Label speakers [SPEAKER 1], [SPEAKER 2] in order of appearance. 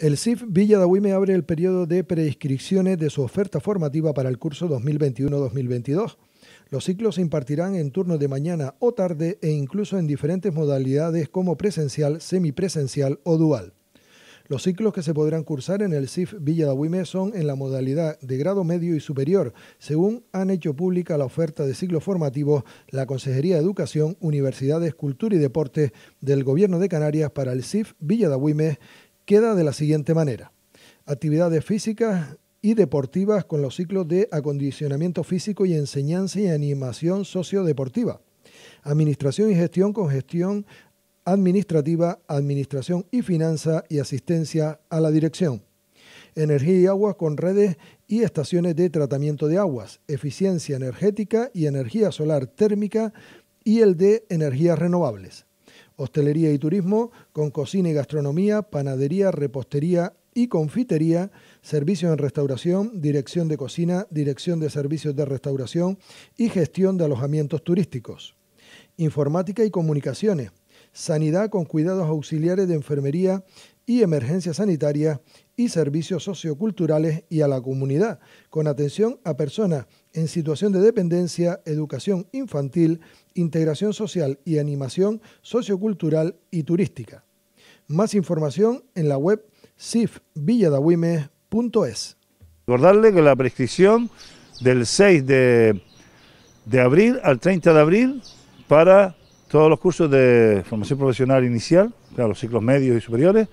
[SPEAKER 1] El CIF Villa de abre el periodo de prescripciones de su oferta formativa para el curso 2021-2022. Los ciclos se impartirán en turno de mañana o tarde e incluso en diferentes modalidades como presencial, semipresencial o dual. Los ciclos que se podrán cursar en el CIF Villa de son en la modalidad de grado medio y superior, según han hecho pública la oferta de ciclos formativos la Consejería de Educación, Universidades, Cultura y Deportes del Gobierno de Canarias para el CIF Villa de Agüime queda de la siguiente manera. Actividades físicas y deportivas con los ciclos de acondicionamiento físico y enseñanza y animación sociodeportiva. Administración y gestión con gestión administrativa, administración y finanza y asistencia a la dirección. Energía y aguas con redes y estaciones de tratamiento de aguas, eficiencia energética y energía solar térmica y el de energías renovables hostelería y turismo, con cocina y gastronomía, panadería, repostería y confitería, servicios en restauración, dirección de cocina, dirección de servicios de restauración y gestión de alojamientos turísticos. Informática y comunicaciones, sanidad con cuidados auxiliares de enfermería y emergencia sanitaria y servicios socioculturales y a la comunidad, con atención a personas en situación de dependencia, educación infantil, integración social y animación sociocultural y turística. Más información en la web cifvilladawimes.es.
[SPEAKER 2] Recordarle que la prescripción del 6 de, de abril al 30 de abril para todos los cursos de formación profesional inicial, para los ciclos medios y superiores,